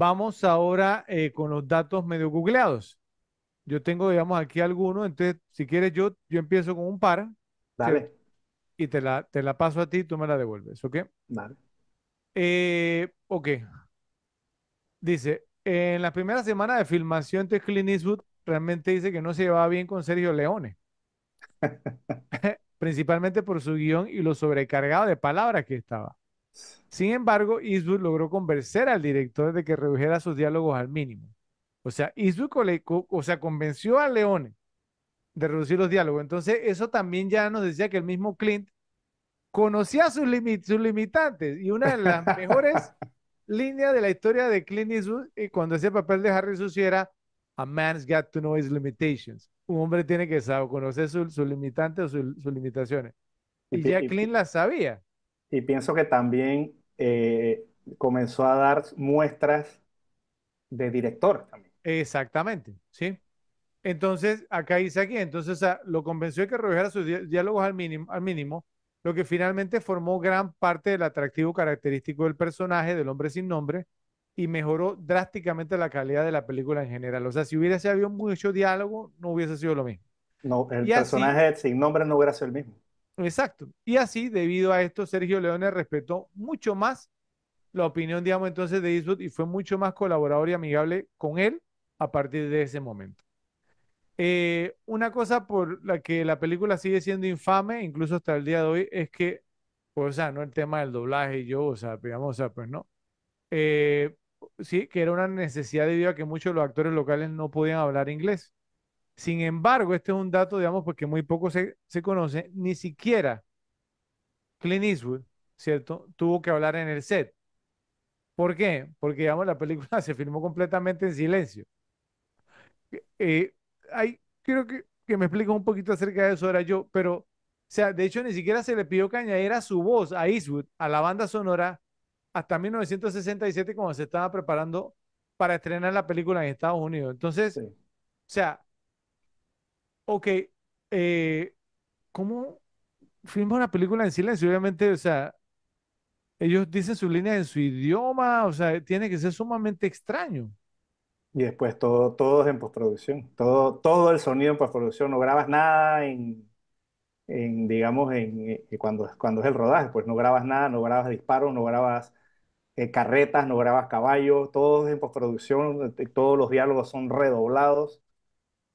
Vamos ahora eh, con los datos medio googleados. Yo tengo, digamos, aquí algunos, entonces si quieres yo, yo empiezo con un par. Dale. Y te la, te la paso a ti y tú me la devuelves, ¿ok? Dale. Eh, ok. Dice, en la primera semana de filmación, de Clint Eastwood realmente dice que no se llevaba bien con Sergio Leone. principalmente por su guión y lo sobrecargado de palabras que estaba. Sin embargo, Eastwood logró convencer al director de que redujera sus diálogos al mínimo. O sea, Eastwood o sea, convenció a Leone de reducir los diálogos. Entonces, eso también ya nos decía que el mismo Clint conocía sus, limitantes. Y una de las mejores líneas de la historia de Clint Eastwood, y eh, cuando hacía el papel de Harry Sucio, era A man's got to know his limitations. Un hombre tiene que saber, conocer sus limitantes o sus limitaciones. Y, y ya Clint las sabía y pienso que también eh, comenzó a dar muestras de director también. Exactamente, sí. Entonces, acá dice aquí, entonces lo convenció de que redujera sus diálogos al mínimo, al mínimo, lo que finalmente formó gran parte del atractivo característico del personaje, del hombre sin nombre, y mejoró drásticamente la calidad de la película en general. O sea, si hubiese habido mucho diálogo, no hubiese sido lo mismo. No, el personaje sin nombre no hubiera sido el mismo. Exacto. Y así, debido a esto, Sergio Leone respetó mucho más la opinión, digamos, entonces de Eastwood y fue mucho más colaborador y amigable con él a partir de ese momento. Eh, una cosa por la que la película sigue siendo infame, incluso hasta el día de hoy, es que, o sea, no el tema del doblaje y yo, o sea, digamos, pues no. Eh, sí, que era una necesidad debido a que muchos de los actores locales no podían hablar inglés. Sin embargo, este es un dato, digamos, porque muy poco se, conoce, ni siquiera Clint Eastwood, ¿cierto? Tuvo que hablar en el set. ¿Por qué? Porque, digamos, la película se filmó completamente en silencio. Eh, creo que, me explico un poquito acerca de eso era yo, pero, o sea, de hecho ni siquiera se le pidió que añadiera su voz a Eastwood, a la banda sonora, hasta 1967 cuando se estaba preparando para estrenar la película en Estados Unidos. Entonces, o sea, ok, eh, ¿cómo filma una película en silencio? Obviamente, o sea, ellos dicen sus líneas en su idioma, o sea, tiene que ser sumamente extraño. Y después todo, todo es en postproducción, todo, todo el sonido en postproducción, no grabas nada en, digamos, en, eh, cuando, cuando es el rodaje, pues no grabas nada, no grabas disparos, no grabas eh, carretas, no grabas caballos, todo es en postproducción, todos los diálogos son redoblados,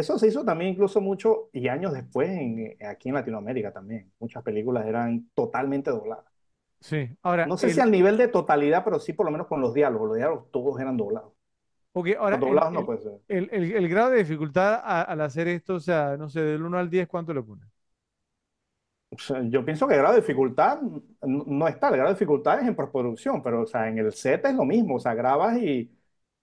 eso se hizo también incluso mucho y años después eh, aquí en Latinoamérica también. Muchas películas eran totalmente dobladas. Sí, ahora. No sé si al nivel de totalidad, pero sí por lo menos con los diálogos. Los diálogos todos eran doblados. Ok, ahora. doblados el, no puede ser. El, grado de dificultad al hacer esto, o sea, no sé, del 1 al 10, ¿cuánto le pones? yo pienso que el grado de dificultad no, no, está, el grado de dificultad es en postproducción, pero o sea, en el set es lo mismo, o sea, grabas y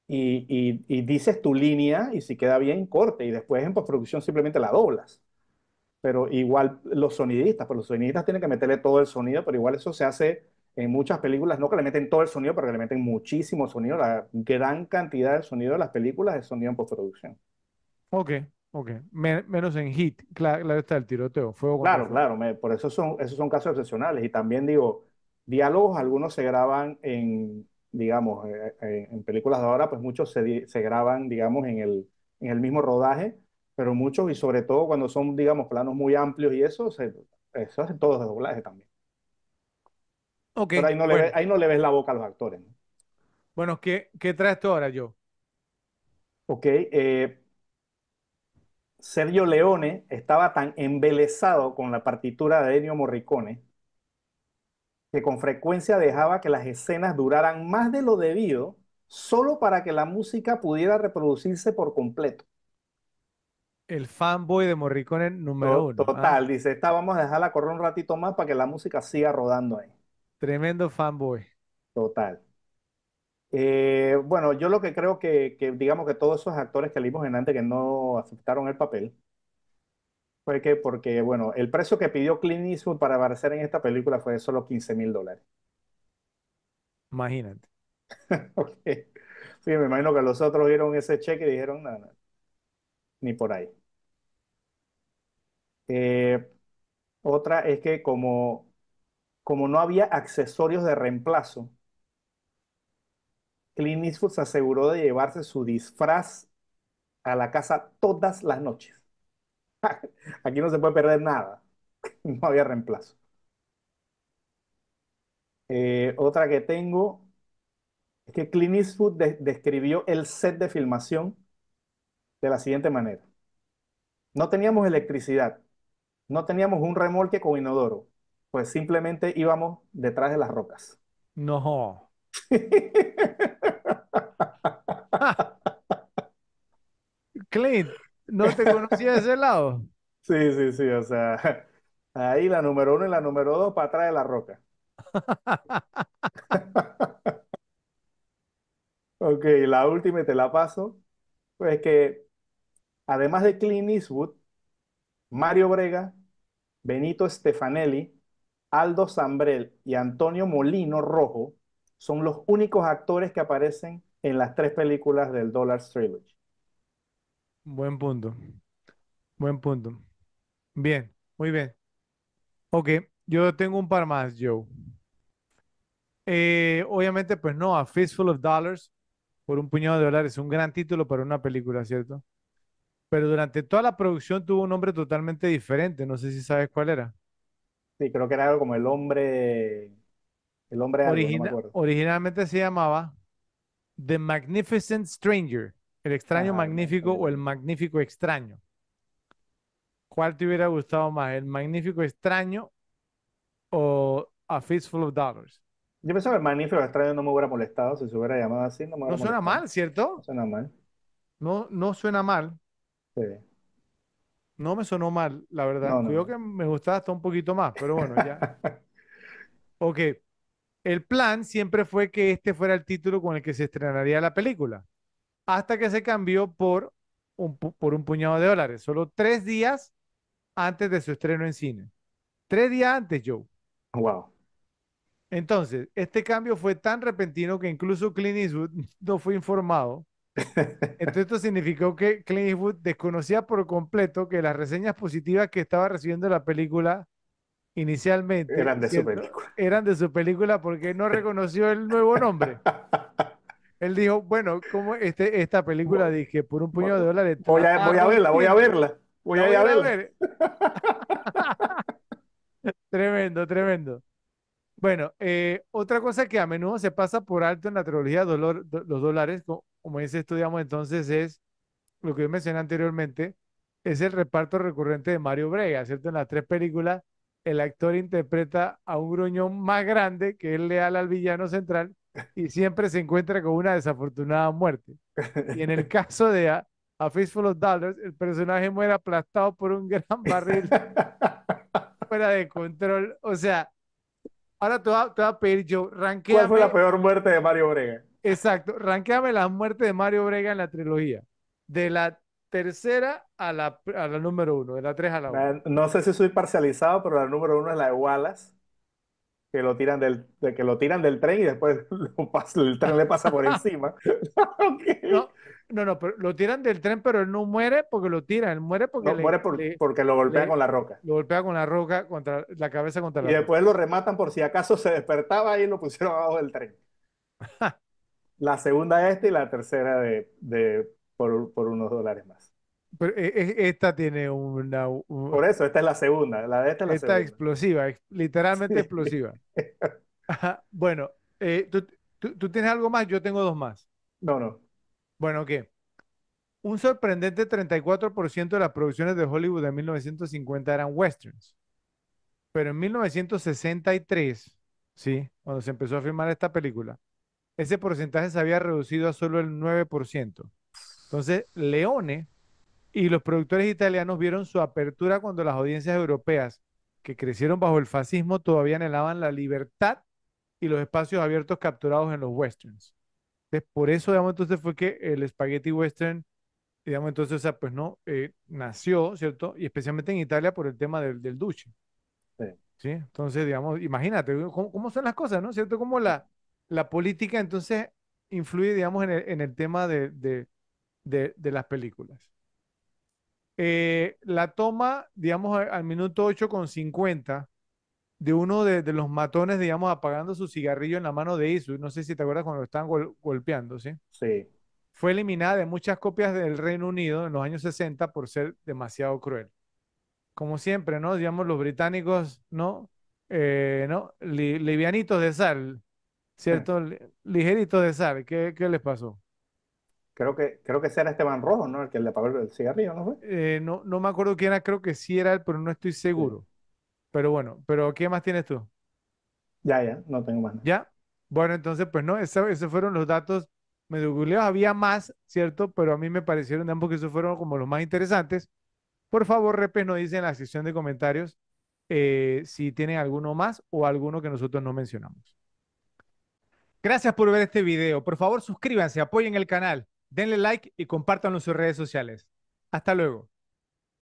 y, dices tu línea y si queda bien, corte y después en postproducción simplemente la doblas. Pero igual los sonidistas, pues los sonidistas tienen que meterle todo el sonido, pero igual eso se hace en muchas películas, no que le meten todo el sonido, pero que le meten muchísimo sonido, la gran cantidad del sonido de las películas es sonido en postproducción. Ok, ok. menos en hit, claro, está el tiroteo, fuego. Claro, claro, por eso son, esos son casos excepcionales. Y también digo, diálogos algunos se graban en, digamos, eh, eh, en películas de ahora, pues muchos se, graban, digamos, en el, en el, mismo rodaje, pero muchos, y sobre todo cuando son, digamos, planos muy amplios y eso, se, eso hacen todos de doblaje también. Okay, pero ahí no, le, ves la boca a los actores. Bueno, ¿qué, ¿qué traes tú ahora, yo? Ok, eh, Sergio Leone estaba tan embelesado con la partitura de Ennio Morricone que con frecuencia dejaba que las escenas duraran más de lo debido solo para que la música pudiera reproducirse por completo. El fanboy de Morricone número uno. Ah. Total, dice, esta vamos a dejarla correr un ratito más para que la música siga rodando ahí. Tremendo fanboy. Total. Eh, bueno, yo lo que creo que, que, digamos que todos esos actores que leímos en antes que no aceptaron el papel, ¿Por qué? porque, bueno, el precio que pidió Clint Eastwood para aparecer en esta película fue de solo 15 mil dólares. Imagínate. Sí, me imagino que los otros vieron ese cheque y dijeron, nada, ni por ahí. Eh, otra es que como, como no había accesorios de reemplazo, Clint Eastwood se aseguró de llevarse su disfraz a la casa todas las noches. Aquí no se puede perder nada. No había reemplazo. Eh, otra que tengo es que Clint Eastwood describió el set de filmación de la siguiente manera. No teníamos electricidad, no teníamos un remolque con inodoro, pues simplemente íbamos detrás de las rocas. No. Clint, no te conocía de ese lado. Sí, sí, sí, o sea, ahí la número uno y la número dos para atrás de la roca. ok, la última y te la paso. Pues que, además de Clint Eastwood, Mario Brega, Benito Stefanelli, Aldo Zambrel y Antonio Molino Rojo son los únicos actores que aparecen en las tres películas del Dollar Trilogy. Buen punto. Buen punto. Bien, muy bien. Ok, yo tengo un par más, Joe. Eh, obviamente, pues no, A Fistful of Dollars, por un puñado de dólares, es un gran título para una película, ¿cierto? Pero durante toda la producción tuvo un nombre totalmente diferente, no sé si sabes cuál era. Sí, creo que era algo como el hombre, el hombre algo, originalmente se llamaba The Magnificent Stranger. ¿El extraño magnífico o el magnífico extraño? ¿Cuál te hubiera gustado más? ¿El magnífico extraño o A Fistful of Dollars? Yo pensaba que el magnífico extraño no me hubiera molestado. Si se hubiera llamado así, no suena mal, ¿cierto? suena mal. No, no suena mal. Sí. No me sonó mal, la verdad. No, que me gustaba hasta un poquito más, pero bueno, ya. Ok. El plan siempre fue que este fuera el título con el que se estrenaría la película hasta que se cambió por un, puñado de dólares, solo tres días antes de su estreno en cine. Tres días antes, Joe. Oh, wow. Entonces, este cambio fue tan repentino que incluso Clint Eastwood no fue informado. Entonces, esto significó que Clint Eastwood desconocía por completo que las reseñas positivas que estaba recibiendo la película inicialmente eran de, su película. eran de su película porque no reconoció el nuevo nombre. él dijo, bueno, como este, esta película dije, por un puño de dólares. Voy a, verla, voy a verla. Voy a, verla. tremendo, tremendo. Bueno, eh, otra cosa que a menudo se pasa por alto en la trilogía de los dólares, como dice estudiamos entonces, es lo que yo mencioné anteriormente, es el reparto recurrente de Mario Brega, ¿cierto? En las tres películas, el actor interpreta a un gruñón más grande que es leal al villano central y siempre se encuentra con una desafortunada muerte. Y en el caso de A, a Fistful of Dollars, el personaje muere aplastado por un gran barril fuera de control. O sea, ahora te voy a, pedir yo, ranqueame... ¿Cuál fue la peor muerte de Mario Brega? Exacto, ranqueame la muerte de Mario Brega en la trilogía. De la tercera a la, a la número uno, de la tres a la, uno. No sé si soy parcializado, pero la número uno es la de Wallace que lo tiran del, de que lo tiran del tren y después el tren le pasa por encima. no, no, pero lo tiran del tren, pero él no muere porque lo tiran, él muere porque muere porque lo golpea con la roca. Lo golpea con la roca contra la cabeza contra la roca. Y después lo rematan por si acaso se despertaba y lo pusieron abajo del tren. la segunda esta y la tercera de, por unos dólares más. Pero eh, esta tiene una, Por eso, esta es la segunda. La de esta es explosiva, literalmente explosiva. Bueno, eh, ¿tú, tú, tienes algo más? Yo tengo dos más. No, no. Bueno, ¿qué? Un sorprendente 34% de las producciones de Hollywood de 1950 eran westerns. Pero en 1963, ¿sí? Cuando se empezó a filmar esta película, ese porcentaje se había reducido a solo el 9%. Entonces, Leone y los productores italianos vieron su apertura cuando las audiencias europeas, que crecieron bajo el fascismo, todavía anhelaban la libertad y los espacios abiertos capturados en los westerns. Entonces, por eso, digamos, entonces fue que el spaghetti western, digamos, entonces, sea, pues no, eh, nació, ¿cierto? Y especialmente en Italia por el tema del, duche. Sí. Entonces, digamos, imagínate ¿cómo, son las cosas, ¿no? ¿Cierto? Cómo la, la política entonces influye, digamos, en el, en el tema de, de, de las películas. Eh, la toma, digamos, al minuto 8 con 50 de uno de, los matones, digamos, apagando su cigarrillo en la mano de Isu. No sé si te acuerdas cuando lo estaban golpeando, ¿sí? Sí. Fue eliminada de muchas copias del Reino Unido en los años 60 por ser demasiado cruel. Como siempre, ¿no? Digamos, los británicos, ¿no? Eh, ¿no? livianitos de sal, ¿cierto? Ligeritos de sal. ¿Qué, ¿Qué les pasó? Creo que, creo que ese era Esteban Rojo, ¿no? El que le pagó el cigarrillo, ¿no fue? Eh, no, no me acuerdo quién era, creo que sí era él, pero no estoy seguro. Pero bueno, pero ¿qué más tienes tú? Ya, ya, no tengo más. ¿Ya? Bueno, entonces, pues no, esos, fueron los datos Me meduguleos. Había más, ¿cierto? Pero a mí me parecieron ambos que esos fueron como los más interesantes. Por favor, Repes, nos dice en la sección de comentarios eh, si tienen alguno más o alguno que nosotros no mencionamos. Gracias por ver este video. Por favor, suscríbanse, apoyen el canal denle like y compártanlo en sus redes sociales. Hasta luego.